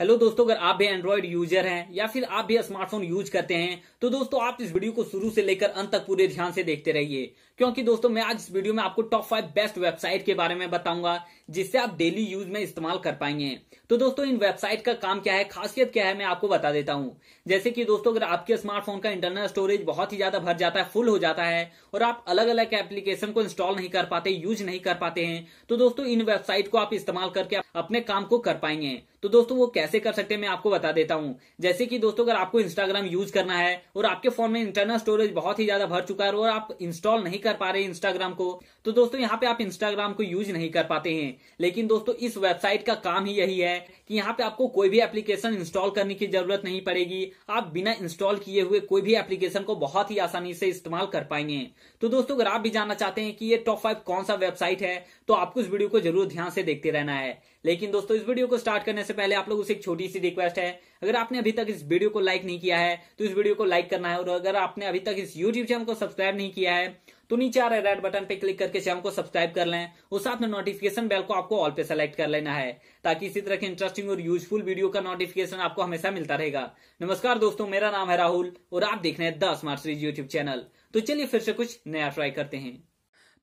hello दोस्तों अगर आप भी एंड्रॉइड यूजर हैं या फिर आप भी स्मार्टफोन यूज करते हैं तो दोस्तों आप इस वीडियो को शुरू से लेकर अंत तक पूरे ध्यान से देखते रहिए क्योंकि दोस्तों मैं आज इस वीडियो में आपको टॉप फाइव बेस्ट वेबसाइट के बारे में बताऊंगा जिससे आप डेली यूज में इस्तेमाल कर पाएंगे तो दोस्तों इन वेबसाइट का काम क्या है खासियत क्या है मैं आपको बता देता हूँ जैसे कि दोस्तों अगर आपके स्मार्टफोन का इंटरनल स्टोरेज बहुत ही ज्यादा भर जाता है फुल हो जाता है और आप अलग अलग एप्लीकेशन को इंस्टॉल नहीं कर पाते यूज नहीं कर पाते हैं तो दोस्तों इन वेबसाइट को आप इस्तेमाल करके अपने काम को कर पाएंगे तो दोस्तों वो कैसे कर सकते हैं मैं आपको बता देता हूँ जैसे कि दोस्तों अगर आपको इंस्टाग्राम यूज करना है और आपके फोन में इंटरनल स्टोरेज बहुत ही ज्यादा भर चुका है और आप इंस्टॉल नहीं कर पा रहे इंस्टाग्राम को तो दोस्तों यहाँ पे आप इंस्टाग्राम को यूज नहीं कर पाते हैं हैं लेकिन दोस्तों इस वेबसाइट का काम ही यही है कि यहाँ पे आपको कोई भी एप्लीकेशन इंस्टॉल करने की जरूरत नहीं पड़ेगी आप बिना इंस्टॉल किए हुए कोई भी एप्लीकेशन को बहुत ही आसानी से इस्तेमाल कर पाएंगे तो दोस्तों अगर आप भी जानना चाहते हैं कि ये टॉप फाइव कौन सा वेबसाइट है तो आपको इस वीडियो को जरूर ध्यान से देखते रहना है लेकिन दोस्तों इस वीडियो को स्टार्ट करने से पहले आप लोग उसे एक छोटी सी रिक्वेस्ट है अगर आपने अभी तक इस वीडियो को लाइक नहीं किया है तो इस वीडियो को लाइक करना है और अगर आपने अभी तक इस यूट्यूब चैनल को सब्सक्राइब नहीं किया है तो नीचे आ रहे रेड बटन पे क्लिक करके चैनल को सब्सक्राइब कर लें और साथ में नोटिफिकेशन बेल को आपको ऑल पे सेलेक्ट कर लेना है ताकि इसी तरह के इंटरेस्टिंग और यूजफुल वीडियो का नोटिफिकेशन आपको हमेशा मिलता रहेगा नमस्कार दोस्तों मेरा नाम है राहुल और आप देख रहे हैं the smart series YouTube channel तो चलिए फिर से कुछ नया ट्राई करते हैं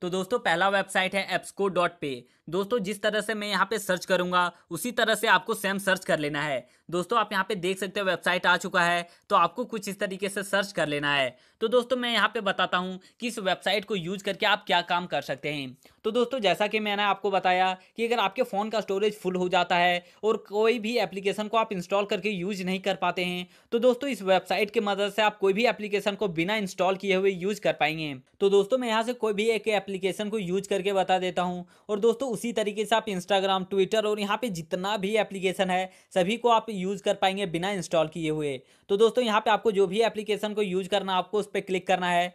तो दोस्तों पहला वेबसाइट है एप्सको डॉट पे दोस्तों जिस तरह से मैं यहाँ पे सर्च करूँगा उसी तरह से आपको सेम सर्च कर लेना है दोस्तों आप यहाँ पे देख सकते हो वेबसाइट आ चुका है तो आपको कुछ इस तरीके से सर्च कर लेना है तो दोस्तों मैं यहाँ पे बताता हूँ कि इस वेबसाइट को यूज करके आप क्या काम कर सकते हैं तो दोस्तों जैसा कि मैंने आपको बताया कि अगर आपके फ़ोन का स्टोरेज फुल हो जाता है और कोई भी एप्लीकेशन को आप इंस्टॉल करके यूज नहीं कर पाते हैं तो दोस्तों इस वेबसाइट की मदद से आप कोई भी एप्लीकेशन को बिना इंस्टॉल किए हुए यूज कर पाएंगे तो दोस्तों मैं यहाँ से कोई भी एक एप्लीकेशन को यूज करके बता देता हूँ और दोस्तों उसी तरीके से आप इंस्टाग्राम ट्विटर और यहाँ पे जितना भी एप्लीकेशन है सभी को आप यूज़ कर पाएंगे बिना इंस्टॉल किए हुए तो दोस्तों यहाँ पे आपको जो भी एप्लीकेशन को यूज करना आपको उस पर क्लिक करना है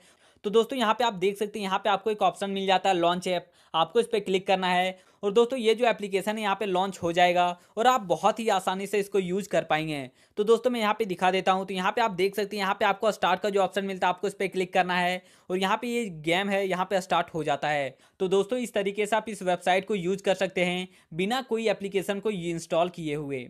तो दोस्तों यहाँ पे आप देख सकते हैं यहाँ पे आपको एक ऑप्शन मिल जाता है लॉन्च ऐप आपको इस पर क्लिक करना है और दोस्तों ये जो एप्लीकेशन है यहाँ पे लॉन्च हो जाएगा और आप बहुत ही आसानी से इसको यूज कर पाएंगे तो दोस्तों मैं यहाँ पे दिखा देता हूँ तो यहाँ पे आप देख सकते हैं यहाँ पे आपको स्टार्ट का जो ऑप्शन मिलता है आपको इस पर क्लिक करना है और यहाँ पे ये गेम है यहाँ पे स्टार्ट हो जाता है तो दोस्तों इस तरीके से आप इस वेबसाइट को यूज कर सकते हैं बिना कोई एप्लीकेशन को इंस्टॉल किए हुए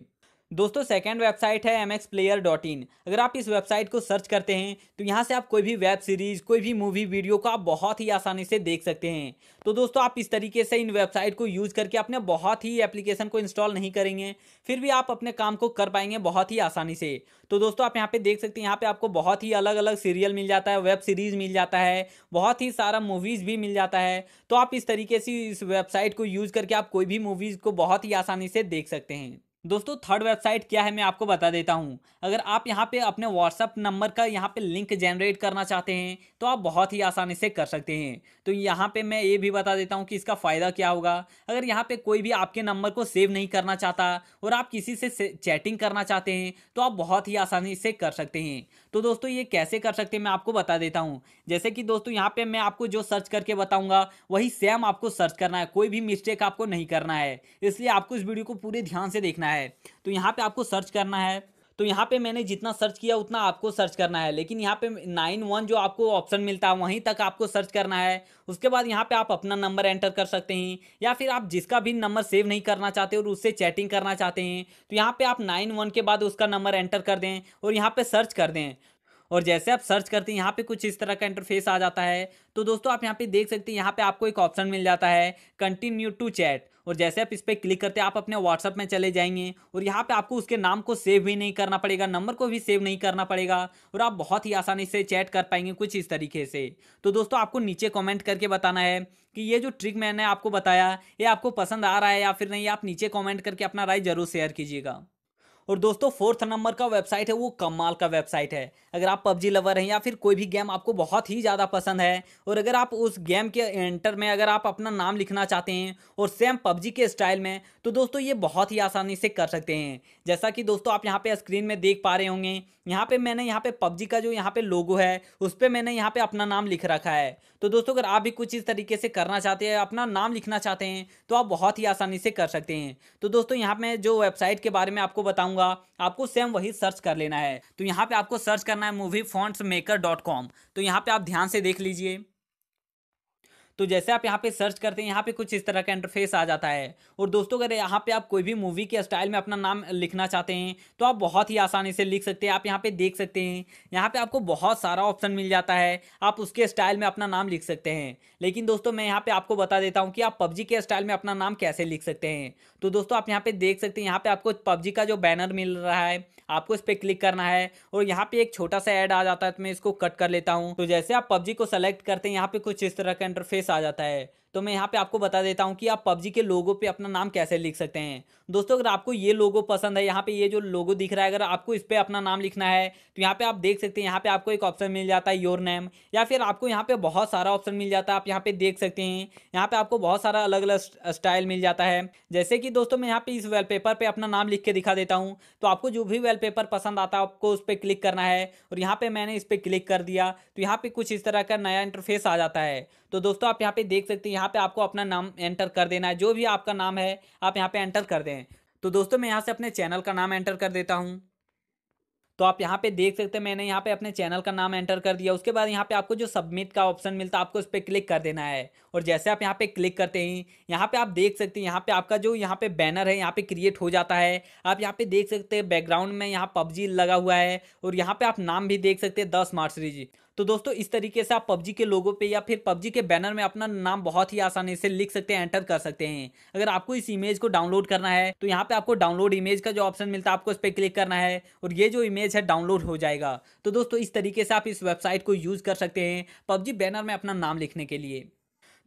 दोस्तों सेकंड वेबसाइट है M X player dot in अगर आप इस वेबसाइट को सर्च करते हैं तो यहाँ से आप कोई भी वेब सीरीज़ कोई भी मूवी वीडियो को आप बहुत ही आसानी से देख सकते हैं तो दोस्तों आप इस तरीके से इन वेबसाइट को यूज़ करके अपने बहुत ही एप्लीकेशन को इंस्टॉल नहीं करेंगे फिर भी आप अपने काम को कर पाएंगे बहुत ही आसानी से तो दोस्तों आप यहाँ पर देख सकते हैं यहाँ पर आपको बहुत ही अलग अलग सीरियल मिल जाता है वेब सीरीज़ मिल जाता है बहुत ही सारा मूवीज़ भी मिल जाता है तो आप इस तरीके से इस वेबसाइट को यूज़ करके आप कोई भी मूवीज़ को बहुत ही आसानी से देख सकते हैं दोस्तों थर्ड वेबसाइट क्या है मैं आपको बता देता हूँ अगर आप यहाँ पे अपने व्हाट्सअप नंबर का यहाँ पे लिंक जनरेट करना चाहते हैं तो आप बहुत ही आसानी से कर सकते हैं तो यहाँ पे मैं ये भी बता देता हूँ कि इसका फ़ायदा क्या होगा अगर यहाँ पे कोई भी आपके नंबर को सेव नहीं करना चाहता और आप किसी से चैटिंग करना चाहते हैं तो आप बहुत ही आसानी से कर सकते हैं तो दोस्तों ये कैसे कर सकते हैं मैं आपको बता देता हूँ जैसे कि दोस्तों यहाँ पर मैं आपको जो सर्च करके बताऊँगा वही सेम आपको सर्च करना है कोई भी मिस्टेक आपको नहीं करना है इसलिए आपको इस वीडियो को पूरे ध्यान से देखना है है तो यहाँ पे आपको सर्च करना है तो यहाँ पे मैंने जितना सर्च किया उतना आपको सर्च करना है लेकिन यहाँ पे नाइन वन जो आपको ऑप्शन मिलता है वहीं तक आपको सर्च करना है उसके बाद यहाँ पे आप अपना नंबर एंटर कर सकते हैं या फिर आप जिसका भी नंबर सेव नहीं करना चाहते और उससे चैटिंग करना चाहते हैं तो यहाँ पे आप नाइन वन के बाद उसका नंबर एंटर कर दें और यहाँ पर सर्च कर दें और जैसे आप सर्च करते हैं यहाँ पे कुछ इस तरह का इंटरफेस आ जाता है तो दोस्तों आप यहाँ पे देख सकते हैं यहाँ पे आपको एक ऑप्शन मिल जाता है कंटिन्यू टू चैट और जैसे आप इस पर क्लिक करते हैं आप अपने व्हाट्सअप में चले जाएंगे और यहाँ पर आपको उसके नाम को सेव भी नहीं करना पड़ेगा नंबर को भी सेव नहीं करना पड़ेगा और आप बहुत ही आसानी से चैट कर पाएंगे कुछ इस तरीके से तो दोस्तों आपको नीचे कॉमेंट करके बताना है कि ये जो ट्रिक मैंने आपको बताया ये आपको पसंद आ रहा है या फिर नहीं आप नीचे कॉमेंट करके अपना राय जरूर शेयर कीजिएगा और दोस्तों फोर्थ नंबर का वेबसाइट है वो कमाल का वेबसाइट है अगर आप पबजी लवर हैं या फिर कोई भी गेम आपको बहुत ही ज़्यादा पसंद है और अगर आप उस गेम के एंटर में अगर आप अपना नाम लिखना चाहते हैं और सेम पबजी के स्टाइल में तो दोस्तों ये बहुत ही आसानी से कर सकते हैं जैसा कि दोस्तों आप यहाँ पर स्क्रीन में देख पा रहे होंगे यहाँ पे मैंने यहाँ पे पबजी का जो यहाँ पे लोगो है उस पर मैंने यहाँ पे अपना नाम लिख रखा है तो दोस्तों अगर आप भी कुछ इस तरीके से करना चाहते हैं अपना नाम लिखना चाहते हैं तो आप बहुत ही आसानी से कर सकते हैं तो दोस्तों यहाँ पर जो वेबसाइट के बारे में आपको बताऊँगा दूंगा आपको सेम वही सर्च कर लेना है तो यहाँ पे आपको सर्च करना है movie fonts maker dot com तो यहाँ पे आप ध्यान से देख लीजिए तो जैसे आप यहाँ पे सर्च करते हैं यहाँ पे कुछ इस तरह का इंटरफेस आ जाता है और दोस्तों अगर यहाँ पे आप कोई भी मूवी के स्टाइल में अपना नाम लिखना चाहते हैं तो आप बहुत ही आसानी से लिख सकते हैं आप यहाँ पे देख सकते हैं यहाँ पे आपको बहुत सारा ऑप्शन मिल जाता है आप उसके स्टाइल में अपना नाम लिख सकते हैं लेकिन दोस्तों मैं यहाँ पे आपको बता देता हूँ कि आप पबजी के स्टाइल में अपना नाम कैसे लिख सकते हैं तो दोस्तों आप यहाँ पे देख सकते हैं यहाँ पे आपको पबजी का जो बैनर मिल रहा है आपको इस पर क्लिक करना है और यहाँ पे एक छोटा सा ऐड आ जाता है तो मैं इसको कट कर लेता हूँ तो जैसे आप पबजी को सेलेक्ट करते हैं यहाँ पे कुछ इस तरह का इंटरफेस आ जाता है तो मैं यहाँ पे आपको बता देता हूँ कि आप पबजी के लोगो पे अपना नाम कैसे लिख सकते हैं दोस्तों अगर आपको ये लोगो पसंद है यहाँ पे ये जो लोगो दिख रहा है अगर आपको इस पर अपना नाम लिखना है तो यहाँ पे आप देख सकते हैं यहाँ पे आपको एक ऑप्शन मिल जाता है योर नेम या फिर आपको यहाँ पे बहुत सारा ऑप्शन मिल जाता है आप यहाँ पे देख सकते हैं यहाँ पे आपको बहुत सारा अलग अलग स्टाइल मिल जाता है जैसे कि दोस्तों मैं यहाँ पे इस वॉलपेपर पे अपना नाम लिख के दिखा देता हूँ तो आपको जो भी वॉलपेपर पसंद आता है आपको उस पर क्लिक करना है और यहाँ पे मैंने इस पर क्लिक कर दिया तो यहाँ पे कुछ इस तरह का नया इंटरफेस आ जाता है तो दोस्तों आप यहाँ पे देख सकते हैं यहाँ यहाँ पे आपको अपना नाम एंटर कर देना है जो भी आपका नाम है आप यहाँ पे एंटर कर दें तो दोस्तों मैं यहाँ से अपने चैनल का नाम एंटर कर देता हूँ तो आप यहाँ पे देख सकते हैं मैंने यहाँ पे अपने चैनल का नाम एंटर कर दिया उसके बाद यहाँ पे आपको जो सबमिट का ऑप्शन मिलता है आपको उस पर क्लिक कर देना है और जैसे आप यहाँ पे क्लिक करते हैं यहाँ पे आप देख सकते हैं यहाँ पे आपका जो यहाँ पे बैनर है यहाँ पे क्रिएट हो जाता है आप यहाँ पे देख सकते हैं बैकग्राउंड में यहाँ पबजी लगा हुआ है और यहाँ पर आप नाम भी देख सकते हैं दस मार्च तो दोस्तों इस तरीके से आप पबजी के लोगों पे या फिर पबजी के बैनर में अपना नाम बहुत ही आसानी से लिख सकते हैं एंटर कर सकते हैं अगर आपको इस इमेज को डाउनलोड करना है तो यहाँ पे आपको डाउनलोड इमेज का जो ऑप्शन मिलता है आपको इस पर क्लिक करना है और ये जो इमेज है डाउनलोड हो जाएगा तो दोस्तों इस तरीके से आप इस वेबसाइट को यूज़ कर सकते हैं पबजी बैनर में अपना नाम लिखने के लिए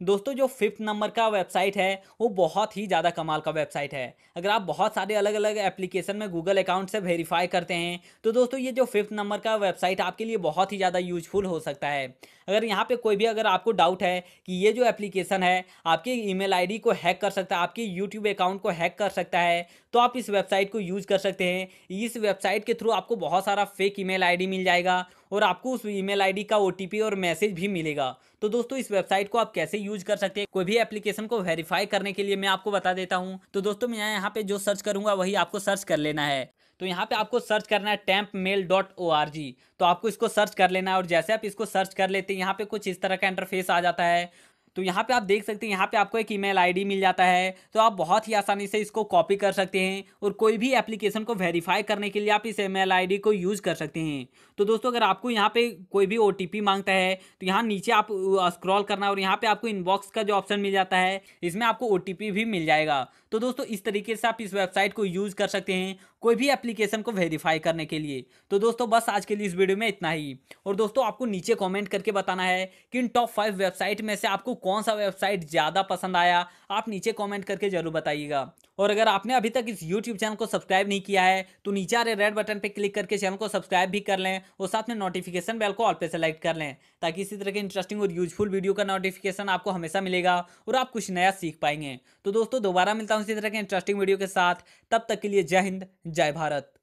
दोस्तों जो फिफ्थ नंबर का वेबसाइट है वो बहुत ही ज़्यादा कमाल का वेबसाइट है अगर आप बहुत सारे अलग अलग एप्लीकेशन में गूगल अकाउंट से वेरीफाई करते हैं तो दोस्तों ये जो फिफ्थ नंबर का वेबसाइट आपके लिए बहुत ही ज़्यादा यूजफुल हो सकता है अगर यहाँ पर कोई भी अगर आपको डाउट है कि ये जो एप्लीकेशन है आपकी ईमेल आईडी को हैक कर सकता है आपके यूट्यूब अकाउंट को हैक कर सकता है तो आप इस वेबसाइट को यूज़ कर सकते हैं इस वेबसाइट के थ्रू आपको बहुत सारा फेक ईमेल आईडी मिल जाएगा और आपको उस ईमेल आईडी का ओटीपी और मैसेज भी मिलेगा तो दोस्तों इस वेबसाइट को आप कैसे यूज कर सकते हैं कोई भी एप्लीकेशन को वेरीफाई करने के लिए मैं आपको बता देता हूँ तो दोस्तों मैं यहाँ पे जो सर्च करूंगा वही आपको सर्च कर लेना है तो यहाँ पे आपको सर्च करना है temp mail dot O R G तो आपको इसको सर्च कर लेना है और जैसे आप इसको सर्च कर लेते हैं यहाँ पे कुछ इस तरह का इंटरफेस आ जाता है तो यहाँ पे आप देख सकते हैं यहाँ पे आपको एक ईमेल आईडी मिल जाता है तो आप बहुत ही आसानी से इसको कॉपी कर सकते हैं और कोई भी एप्लीकेशन को वेरीफाई करने के लिए आप इस ईमेल आईडी को यूज़ कर सकते हैं तो दोस्तों अगर आपको यहाँ पे कोई भी ओ मांगता है तो यहाँ नीचे आप स्क्रॉल करना और यहाँ पर आपको इनबॉक्स का जो ऑप्शन मिल जाता है इसमें आपको ओ भी मिल जाएगा तो दोस्तों इस तरीके से आप इस वेबसाइट को यूज़ कर सकते हैं कोई भी एप्लीकेशन को वेरीफाई करने के लिए तो दोस्तों बस आज के लिए इस वीडियो में इतना ही और दोस्तों आपको नीचे कमेंट करके बताना है कि इन टॉप फाइव वेबसाइट में से आपको कौन सा वेबसाइट ज़्यादा पसंद आया आप नीचे कमेंट करके ज़रूर बताइएगा और अगर आपने अभी तक इस यूट्यूब चैनल को सब्सक्राइब नहीं किया है तो नीचे आ रहे रेड बटन पर क्लिक करके चैनल को सब्सक्राइब भी कर लें और साथ में नोटिफिकेशन बेल को ऑल पे सेलेक्ट कर लें ताकि इसी तरह के इंटरेस्टिंग और यूजफुल वीडियो का नोटिफिकेशन आपको हमेशा मिलेगा और आप कुछ नया सीख पाएंगे तो दोस्तों दोबारा मिलता हूँ इसी तरह के इंटरेस्टिंग वीडियो के साथ तब तक के लिए जय हिंद जय भारत